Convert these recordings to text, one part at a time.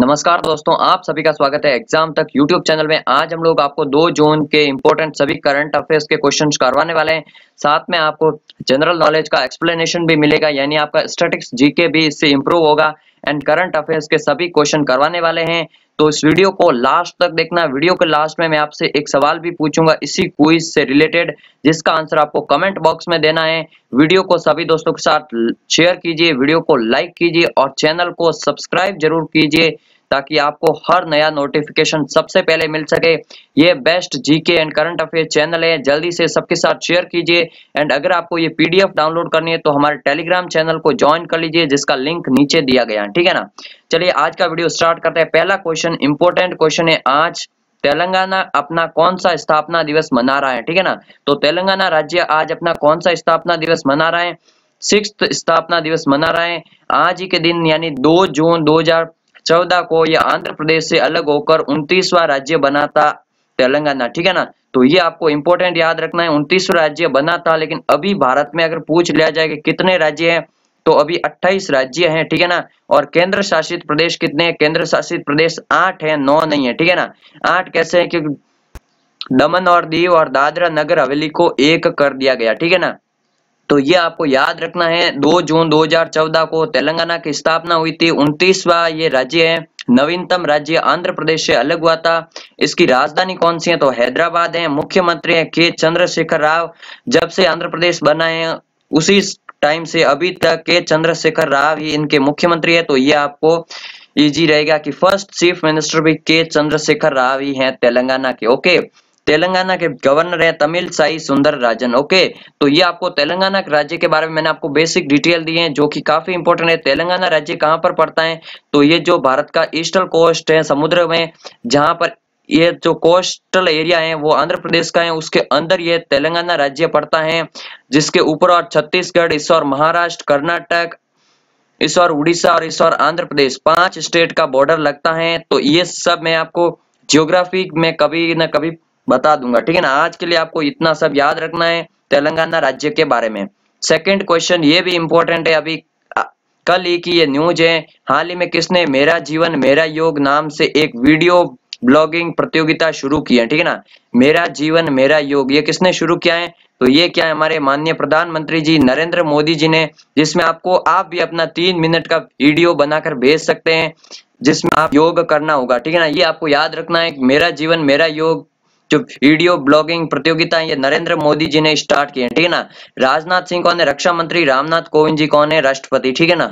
नमस्कार दोस्तों आप सभी का स्वागत है एग्जाम तक यूट्यूब चैनल में आज हम लोग आपको दो जून के इम्पोर्टेंट सभी करंट अफेयर्स के क्वेश्चन करवाने वाले हैं साथ में आपको जनरल नॉलेज का एक्सप्लेनेशन भी मिलेगा यानी आपका स्टेटिक्स जीके भी इससे इम्प्रूव होगा एंड करंट अफेयर्स के सभी क्वेश्चन करवाने वाले हैं तो इस वीडियो को लास्ट तक देखना वीडियो के लास्ट में मैं आपसे एक सवाल भी पूछूंगा इसी क्विज से रिलेटेड जिसका आंसर आपको कमेंट बॉक्स में देना है वीडियो को सभी दोस्तों के साथ शेयर कीजिए वीडियो को लाइक कीजिए और चैनल को सब्सक्राइब जरूर कीजिए ताकि आपको हर नया नोटिफिकेशन सबसे पहले मिल सके ये best GK and current affair channel है जल्दी से सबके साथ शेयर कीजिए एंड अगर आपको ये पीडीएफ डाउनलोड करनी है तो हमारे टेलीग्राम चैनल को ज्वाइन कर लीजिए जिसका लिंक नीचे दिया गया है ठीक है ना चलिए आज का वीडियो स्टार्ट करते हैं पहला क्वेश्चन इंपोर्टेंट क्वेश्चन है आज तेलंगाना अपना कौन सा स्थापना दिवस मना रहा है ठीक है ना तो तेलंगाना राज्य आज अपना कौन सा स्थापना दिवस मना रहा है सिक्स स्थापना दिवस मना रहा है आज ही के दिन यानी 2 जून हजार चौदह को यह आंध्र प्रदेश से अलग होकर उनतीसवा राज्य बना था तेलंगाना ठीक है ना तो ये आपको इंपॉर्टेंट याद रखना है उनतीसवा राज्य बना था लेकिन अभी भारत में अगर पूछ लिया जाए कि कितने राज्य हैं तो अभी 28 राज्य हैं ठीक है ना और केंद्र शासित प्रदेश कितने हैं केंद्र शासित प्रदेश आठ हैं नौ नहीं है ठीक है ना आठ कैसे हैं क्योंकि दमन और दीव और दादरा नगर हवेली को एक कर दिया गया ठीक है ना तो ये आपको याद रखना है 2 जून 2014 को तेलंगाना की स्थापना हुई थी उनतीसवा ये राज्य है नवीनतम राज्य आंध्र प्रदेश से अलग हुआ था इसकी राजधानी कौन सी है तो हैदराबाद है मुख्यमंत्री है के चंद्रशेखर राव जब से आंध्र प्रदेश बना है उसी टाइम से अभी तक के चंद्रशेखर राव ही इनके मुख्यमंत्री है तो ये आपको इजी रहेगा कि फर्स्ट चीफ मिनिस्टर भी के चंद्रशेखर राव ही हैं तेलंगाना के ओके तेलंगाना के गवर्नर है तमिल साई सुंदर राजन ओके तो ये आपको तेलंगाना राज्य के बारे में मैंने आपको बेसिक डिटेल दिए हैं जो कि काफी इंपॉर्टेंट है तेलंगाना राज्य कहाँ पर पड़ता है तो ये जो भारत का ईस्टर्न कोस्ट है समुद्र में जहां पर ये जो कोस्टल एरिया है वो आंध्र प्रदेश का है उसके अंदर ये तेलंगाना राज्य पड़ता है जिसके ऊपर और छत्तीसगढ़ इस और महाराष्ट्र कर्नाटक इस और उड़ीसा और इस और आंध्र प्रदेश पांच स्टेट का बॉर्डर लगता है तो ये सब मैं आपको जियोग्राफी में कभी ना कभी बता दूंगा ठीक है ना आज के लिए आपको इतना सब याद रखना है तेलंगाना राज्य के बारे में सेकंड क्वेश्चन ये भी इंपॉर्टेंट है अभी कल ही की ये न्यूज है हाल ही में किसने मेरा जीवन मेरा योग नाम से एक वीडियो ब्लॉगिंग प्रतियोगिता शुरू की है ठीक है ना मेरा जीवन मेरा योग ये किसने शुरू किया है तो ये क्या है हमारे माननीय प्रधानमंत्री जी नरेंद्र मोदी जी ने जिसमें आपको आप भी अपना तीन मिनट का वीडियो बनाकर भेज सकते हैं जिसमें आप योग करना होगा ठीक है ना ये आपको याद रखना है मेरा जीवन मेरा योग जो वीडियो ब्लॉगिंग प्रतियोगिता ये नरेंद्र मोदी जी ने स्टार्ट किए ठीक है ना राजनाथ सिंह कौन है रक्षा मंत्री रामनाथ कोविंद जी कौन है राष्ट्रपति ठीक है ना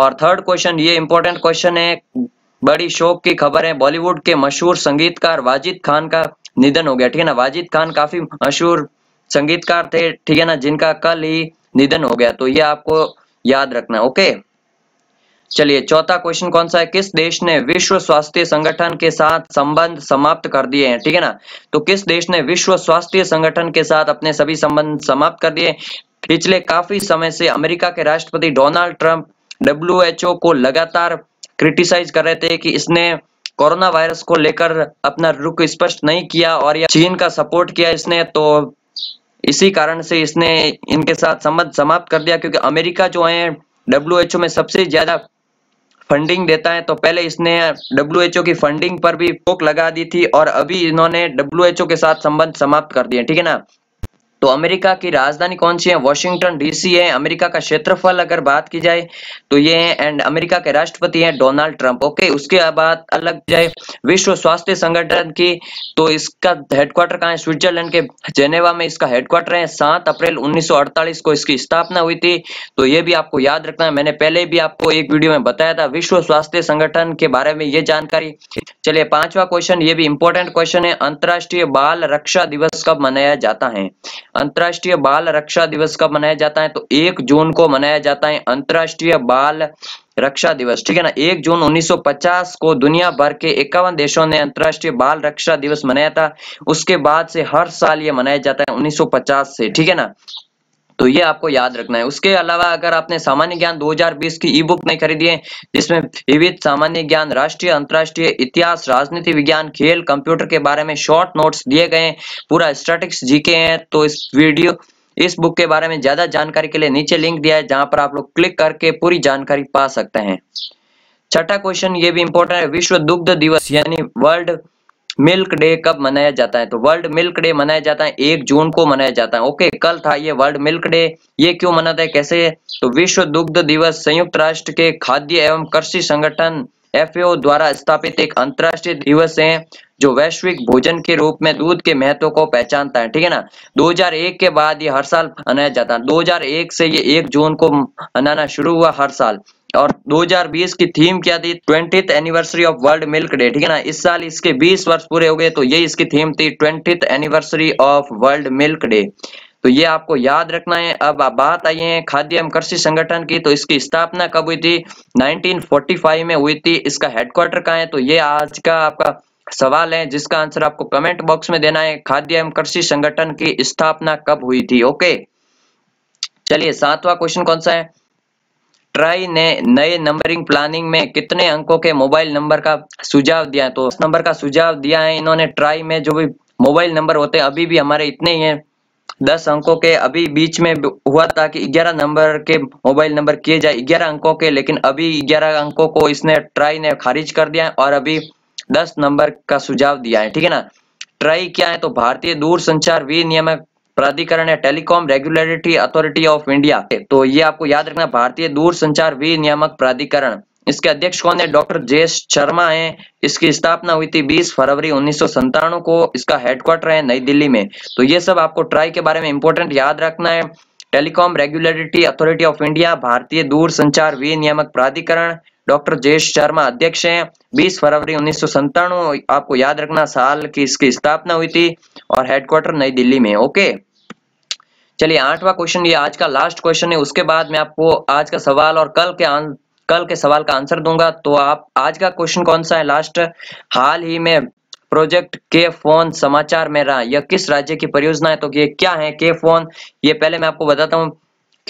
और थर्ड क्वेश्चन ये इंपॉर्टेंट क्वेश्चन है बड़ी शोक की खबर है बॉलीवुड के मशहूर संगीतकार वाजिद खान का निधन हो गया ठीक है ना वाजिद खान काफी मशहूर संगीतकार थे ठीक है ना जिनका कल ही निधन हो गया तो ये आपको याद रखना ओके चलिए चौथा क्वेश्चन कौन सा है किस देश ने विश्व स्वास्थ्य संगठन के साथ संबंध समाप्त कर दिए हैं ठीक है ना तो किस देश ने विश्व स्वास्थ्य संगठन के साथ अपने सभी संबंध समाप्त कर दिए पिछले काफी समय से अमेरिका के राष्ट्रपति डोनाल्ड ट्रंप डब्ल्यू को लगातार क्रिटिसाइज कर रहे थे कि इसने कोरोना वायरस को लेकर अपना रुख स्पष्ट नहीं किया और या चीन का सपोर्ट किया इसने तो इसी कारण से इसने इनके साथ संबंध समाप्त कर दिया क्योंकि अमेरिका जो है डब्ल्यू में सबसे ज्यादा फंडिंग देता है तो पहले इसने डब्ल्यू की फंडिंग पर भी रोक लगा दी थी और अभी इन्होंने डब्ल्यू के साथ संबंध समाप्त कर दिए ठीक है ना तो अमेरिका की राजधानी कौन सी है वॉशिंगटन डीसी है अमेरिका का क्षेत्रफल अगर बात की जाए तो ये है एंड अमेरिका के राष्ट्रपति हैं डोनाल्ड ट्रंप ओके उसके बाद अलग जाए विश्व स्वास्थ्य संगठन की तो इसका हेडक्वार्टर कहाँ है स्विट्जरलैंड के जेनेवा में इसका हेडक्वार्टर है सात अप्रैल उन्नीस को इसकी स्थापना हुई थी तो ये भी आपको याद रखना है मैंने पहले भी आपको एक वीडियो में बताया था विश्व स्वास्थ्य संगठन के बारे में ये जानकारी चलिए पांचवा क्वेश्चन ये भी इंपॉर्टेंट क्वेश्चन है अंतर्राष्ट्रीय बाल रक्षा दिवस कब मनाया जाता है अंतर्राष्ट्रीय बाल रक्षा दिवस कब मनाया जाता है तो एक जून को मनाया जाता है अंतर्राष्ट्रीय बाल रक्षा दिवस ठीक है ना एक जून 1950 को दुनिया भर के इक्यावन देशों ने अंतर्राष्ट्रीय बाल रक्षा दिवस मनाया था उसके बाद से हर साल ये मनाया जाता है 1950 से ठीक है ना तो ये आपको याद रखना है उसके अलावा अगर आपने सामान्य ज्ञान 2020 की ई बुक नहीं खरीदी है जिसमें विविध सामान्य ज्ञान राष्ट्रीय अंतर्राष्ट्रीय इतिहास राजनीति विज्ञान खेल कंप्यूटर के बारे में शॉर्ट नोट्स दिए गए हैं पूरा स्टैटिक्स जीके हैं तो इस वीडियो इस बुक के बारे में ज्यादा जानकारी के लिए नीचे लिंक दिया है जहां पर आप लोग क्लिक करके पूरी जानकारी पा सकते हैं छठा क्वेश्चन ये भी इंपॉर्टेंट है विश्व दुग्ध दिवस यानी वर्ल्ड मिल्क डे कब मनाया जाता है तो वर्ल्ड मिल्क डे मनाया जाता है एक जून को मनाया जाता है ओके कल था ये वर्ल्ड मिल्क डे ये क्यों मनाता है कैसे तो विश्व दुग्ध दिवस संयुक्त राष्ट्र के खाद्य एवं कृषि संगठन एफ द्वारा स्थापित एक अंतरराष्ट्रीय दिवस है जो वैश्विक भोजन के रूप में दूध के महत्व को पहचानता है ठीक है ना 2001 के बाद ये हर साल मनाया जाता है 2001 से ये 1 जून को मनाना शुरू हुआ हर साल और 2020 की थीम क्या थी twenty anniversary of World Milk Day ठीक है ना इस साल इसके 20 वर्ष पूरे हो गए तो ये इसकी थीम थी twenty anniversary of World Milk Day तो ये आपको याद रखना है अब बात आई है खाद्य एवं कृषि संगठन की तो इसकी स्थापना कब हुई थी 1945 में हुई थी इसका हेडक्वार्टर कहाँ है तो ये आज का आपका सवाल है जिसका आंसर आपको कमेंट बॉक्स में देना है खाद्य एवं कृषि संगठन की स्थापना कब हुई थी ओके चलिए सातवां क्वेश्चन कौन सा है ट्राई ने नए नंबरिंग प्लानिंग में कितने अंकों के मोबाइल नंबर का सुझाव दिया है तो उस नंबर का सुझाव दिया है इन्होंने ट्राई में जो भी मोबाइल नंबर होते हैं अभी भी हमारे इतने ही हैं दस अंकों के अभी बीच में हुआ था कि ग्यारह नंबर के मोबाइल नंबर किए जाए ग्यारह अंकों के लेकिन अभी ग्यारह अंकों को इसने ट्राई ने खारिज कर दिया है और अभी दस नंबर का सुझाव दिया है ठीक है ना ट्राई क्या है तो भारतीय दूर संचार विनियमक प्राधिकरण है Telecom Regulatory Authority of India तो ये आपको याद रखना भारतीय दूर संचार विनियामक प्राधिकरण इसके अध्यक्ष कौन है डॉक्टर जे शर्मा हैं इसकी स्थापना हुई थी 20 फरवरी उन्नीस को इसका हेडक्वार्टर है नई दिल्ली में तो ये सब आपको ट्राई के बारे में इंपॉर्टेंट याद रखना है Telecom Regulatory Authority of India भारतीय दूर संचार विनियामक प्राधिकरण डॉक्टर जयेश शर्मा अध्यक्ष हैं 20 फरवरी उन्नीस आपको याद रखना साल की इसकी स्थापना हुई थी और हेडक्वार्टर नई दिल्ली में ओके चलिए आठवां क्वेश्चन ये आज का लास्ट क्वेश्चन है उसके बाद मैं आपको आज का सवाल और कल के आन, कल के सवाल का आंसर दूंगा तो आप आज का क्वेश्चन कौन सा है लास्ट हाल ही में प्रोजेक्ट के फोन समाचार में रहा यह किस राज्य की परियोजना है तो ये क्या है के फोन ये पहले मैं आपको बताता हूँ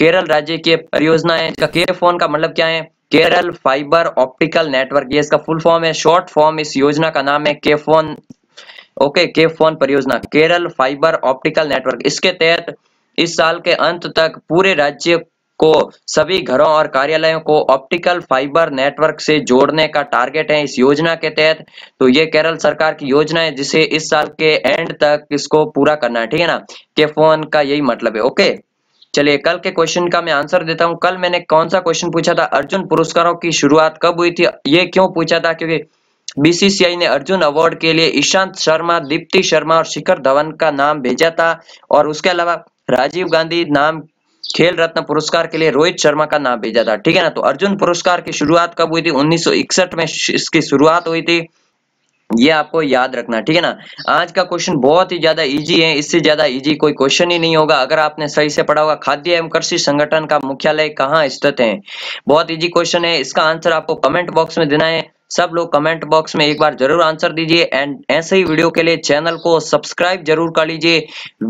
केरल राज्य की परियोजना है इसका के फोन का मतलब क्या है केरल फाइबर ऑप्टिकल नेटवर्क ये इसका फुल फॉर्म है शॉर्ट फॉर्म इस योजना का नाम है के फोन ओके के फोन परियोजना केरल फाइबर ऑप्टिकल नेटवर्क इसके तहत इस साल के अंत तक पूरे राज्य को सभी घरों और कार्यालयों को ऑप्टिकल फाइबर नेटवर्क से जोड़ने का टारगेट है इस योजना के तहत तो ये केरल सरकार की योजना है जिसे इस साल के एंड तक इसको पूरा करना है ठीक है ना के फोन का यही मतलब है ओके चलिए कल के क्वेश्चन का मैं आंसर देता हूँ कल मैंने कौन सा क्वेश्चन पूछा था अर्जुन पुरस्कारों की शुरुआत कब हुई थी ये क्यों पूछा था क्योंकि बीसीसीआई ने अर्जुन अवार्ड के लिए ईशांत शर्मा दीप्ति शर्मा और शिखर धवन का नाम भेजा था और उसके अलावा राजीव गांधी नाम खेल रत्न पुरस्कार के लिए रोहित शर्मा का नाम भेजा था ठीक है ना तो अर्जुन पुरस्कार की शुरुआत कब हुई थी 1961 में इसकी शुरुआत हुई थी ये आपको याद रखना ठीक है ना आज का क्वेश्चन बहुत ही ज्यादा इजी है इससे ज्यादा इजी कोई क्वेश्चन ही नहीं होगा अगर आपने सही से पढ़ा होगा खाद्य एवं कृषि संगठन का मुख्यालय कहाँ स्थित है बहुत इजी क्वेश्चन है इसका आंसर आपको कमेंट बॉक्स में देना है सब लोग कमेंट बॉक्स में एक बार जरूर आंसर दीजिए एंड ऐसे ही वीडियो के लिए चैनल को सब्सक्राइब जरूर कर लीजिए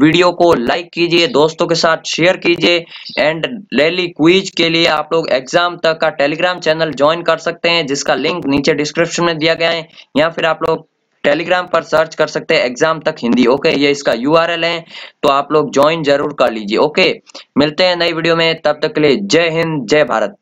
वीडियो को लाइक कीजिए दोस्तों के साथ शेयर कीजिए एंड डेली क्विज के लिए आप लोग एग्जाम तक का टेलीग्राम चैनल ज्वाइन कर सकते हैं जिसका लिंक नीचे डिस्क्रिप्शन में दिया गया है या फिर आप लोग टेलीग्राम पर सर्च कर सकते हैं एग्जाम तक हिंदी ओके ये इसका यू है तो आप लोग ज्वाइन जरूर कर लीजिए ओके मिलते हैं नई वीडियो में तब तक के लिए जय हिंद जय भारत